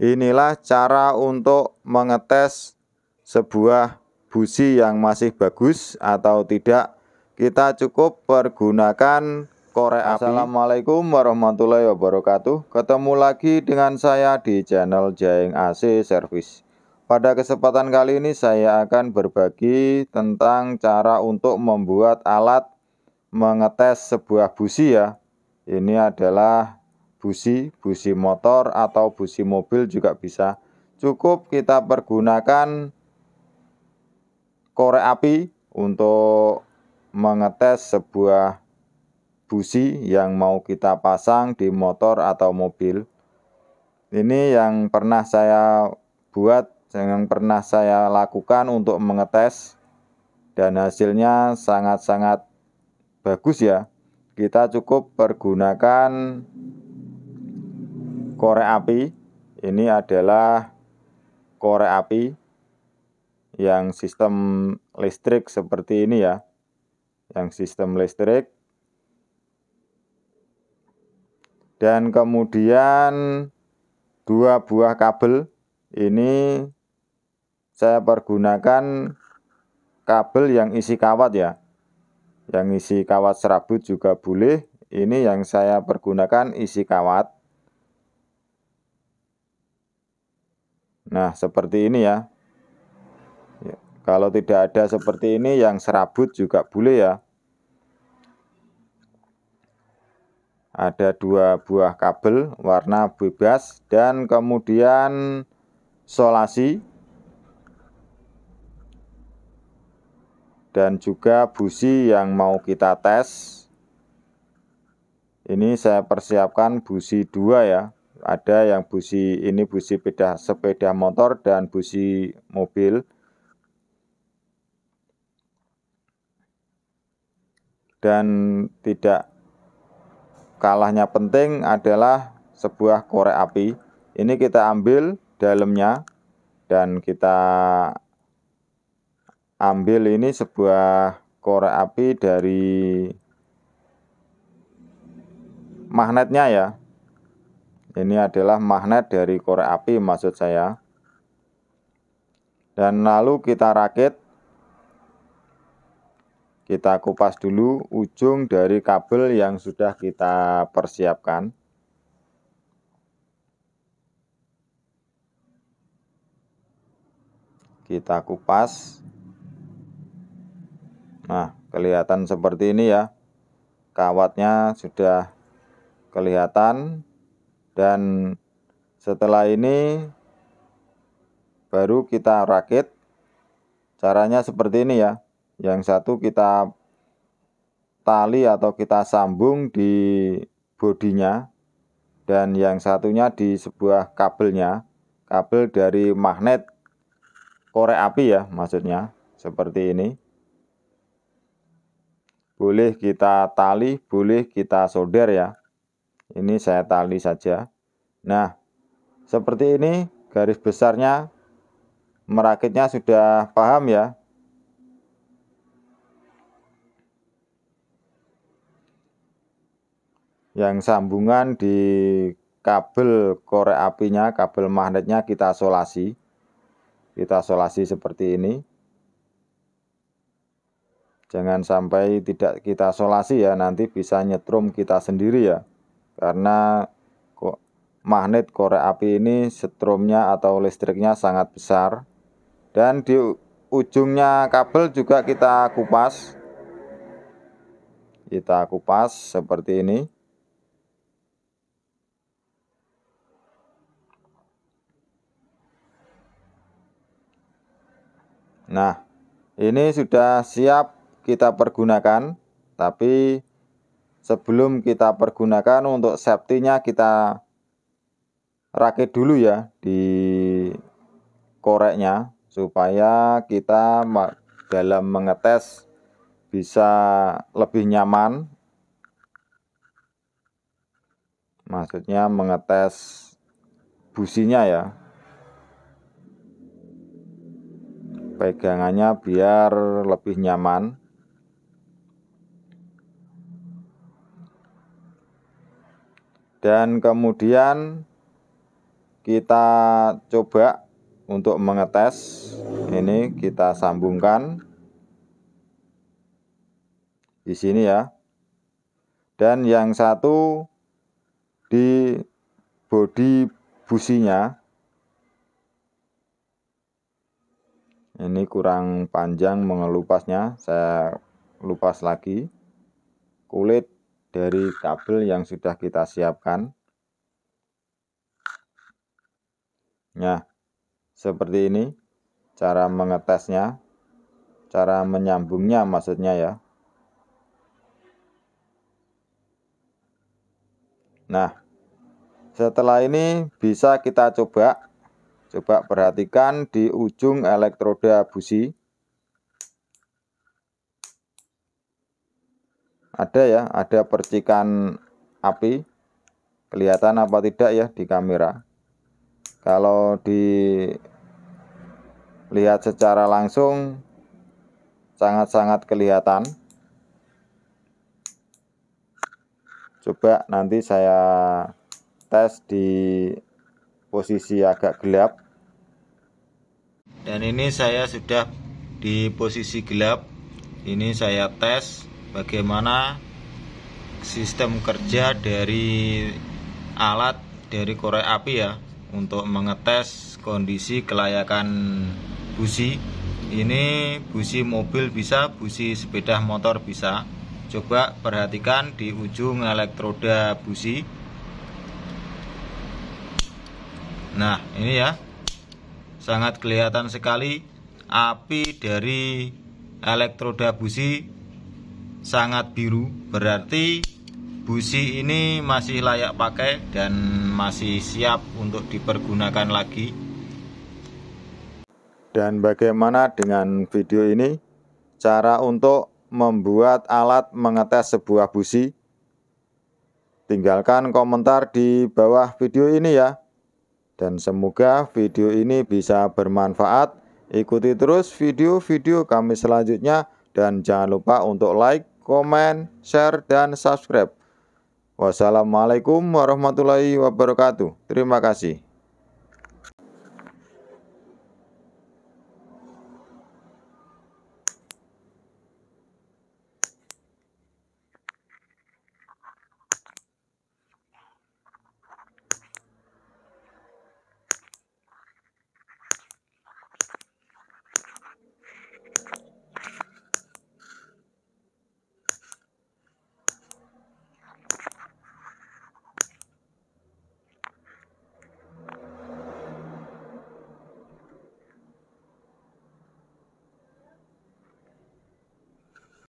Inilah cara untuk mengetes sebuah busi yang masih bagus atau tidak. Kita cukup pergunakan korek api. Assalamualaikum warahmatullahi wabarakatuh. Ketemu lagi dengan saya di channel Jaing AC Service. Pada kesempatan kali ini saya akan berbagi tentang cara untuk membuat alat mengetes sebuah busi ya. Ini adalah busi, busi motor atau busi mobil juga bisa. Cukup kita pergunakan korek api untuk mengetes sebuah busi yang mau kita pasang di motor atau mobil. Ini yang pernah saya buat, yang pernah saya lakukan untuk mengetes dan hasilnya sangat-sangat bagus ya. Kita cukup pergunakan korek api ini adalah korek api yang sistem listrik seperti ini ya yang sistem listrik dan kemudian dua buah kabel ini saya pergunakan kabel yang isi kawat ya yang isi kawat serabut juga boleh ini yang saya pergunakan isi kawat Nah, seperti ini ya. ya. Kalau tidak ada seperti ini, yang serabut juga boleh ya. Ada dua buah kabel warna bebas dan kemudian solasi dan juga busi yang mau kita tes. Ini saya persiapkan busi dua ya ada yang busi ini busi sepeda sepeda motor dan busi mobil dan tidak kalahnya penting adalah sebuah korek api. Ini kita ambil dalamnya dan kita ambil ini sebuah korek api dari magnetnya ya. Ini adalah magnet dari korek api maksud saya. Dan lalu kita rakit. Kita kupas dulu ujung dari kabel yang sudah kita persiapkan. Kita kupas. Nah, kelihatan seperti ini ya. Kawatnya sudah kelihatan dan setelah ini baru kita rakit caranya seperti ini ya yang satu kita tali atau kita sambung di bodinya dan yang satunya di sebuah kabelnya kabel dari magnet korek api ya maksudnya seperti ini boleh kita tali boleh kita solder ya ini saya tali saja. Nah, seperti ini garis besarnya merakitnya sudah paham ya. Yang sambungan di kabel korek apinya, kabel magnetnya kita solasi. Kita solasi seperti ini. Jangan sampai tidak kita solasi ya, nanti bisa nyetrum kita sendiri ya karena magnet korek api ini setrumnya atau listriknya sangat besar dan di ujungnya kabel juga kita kupas kita kupas seperti ini nah ini sudah siap kita pergunakan tapi sebelum kita pergunakan untuk safety-nya kita rakit dulu ya di koreknya supaya kita dalam mengetes bisa lebih nyaman maksudnya mengetes businya ya pegangannya biar lebih nyaman dan kemudian kita coba untuk mengetes ini kita sambungkan di sini ya dan yang satu di bodi businya ini kurang panjang mengelupasnya saya lupas lagi kulit dari kabel yang sudah kita siapkan. Nah, seperti ini cara mengetesnya, cara menyambungnya maksudnya ya. Nah, setelah ini bisa kita coba coba perhatikan di ujung elektroda busi ada ya, ada percikan api. Kelihatan apa tidak ya di kamera? Kalau dilihat secara langsung sangat-sangat kelihatan. Coba nanti saya tes di posisi agak gelap. Dan ini saya sudah di posisi gelap. Ini saya tes bagaimana sistem kerja dari alat dari korek api ya untuk mengetes kondisi kelayakan busi ini busi mobil bisa busi sepeda motor bisa coba perhatikan di ujung elektroda busi nah ini ya sangat kelihatan sekali api dari elektroda busi sangat biru berarti busi ini masih layak pakai dan masih siap untuk dipergunakan lagi dan bagaimana dengan video ini cara untuk membuat alat mengetes sebuah busi tinggalkan komentar di bawah video ini ya dan semoga video ini bisa bermanfaat ikuti terus video-video kami selanjutnya dan jangan lupa untuk like komen, share, dan subscribe. Wassalamualaikum warahmatullahi wabarakatuh. Terima kasih.